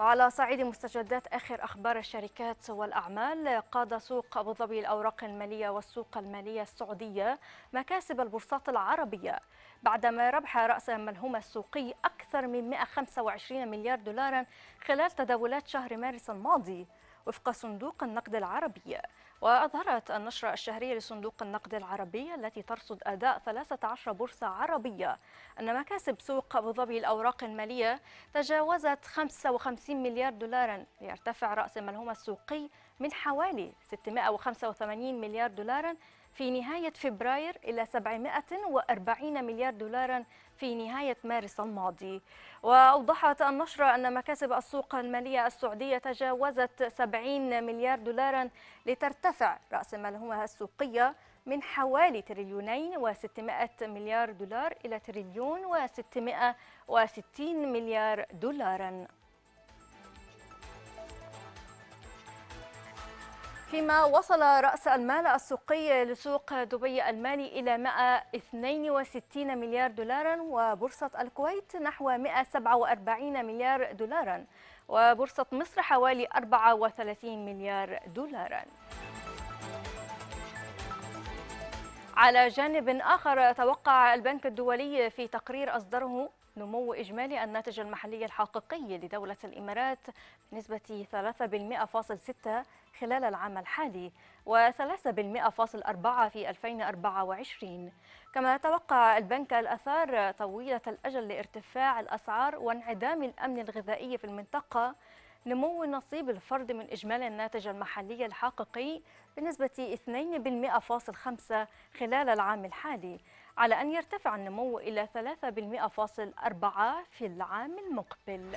وعلى صعيد مستجدات آخر أخبار الشركات والأعمال قاد سوق أبو ظبي الأوراق المالية والسوق المالية السعودية مكاسب البورصات العربية بعدما ربح رأس ملهمة السوقي أكثر من 125 مليار دولارا خلال تداولات شهر مارس الماضي وفق صندوق النقد العربي وأظهرت النشرة الشهرية لصندوق النقد العربي التي ترصد أداء 13 بورصة عربية أن مكاسب سوق أبو ظبي الأوراق المالية تجاوزت 55 مليار دولارا ليرتفع رأس مالهما السوقي من حوالي 685 مليار دولارا في نهاية فبراير إلى 740 مليار دولار في نهاية مارس الماضي وأوضحت النشرة أن مكاسب السوق المالية السعودية تجاوزت 70 مليار دولارا لترتفع رأس مالهمها السوقية من حوالي تريليونين و600 مليار دولار إلى تريليون و660 مليار دولارا فيما وصل رأس المال السوقي لسوق دبي المالي إلى 162 مليار دولارا وبورصة الكويت نحو 147 مليار دولارا وبورصة مصر حوالي 34 مليار دولارا على جانب آخر توقع البنك الدولي في تقرير أصدره نمو إجمالي الناتج المحلي الحقيقي لدولة الإمارات بنسبة 3.6% خلال العام الحالي و3.4% في 2024 كما توقع البنك الأثار طويلة الأجل لارتفاع الأسعار وانعدام الأمن الغذائي في المنطقة نمو نصيب الفرد من إجمالي الناتج المحلي الحقيقي بنسبة 2.5% خلال العام الحالي على أن يرتفع النمو إلى 3.4% في العام المقبل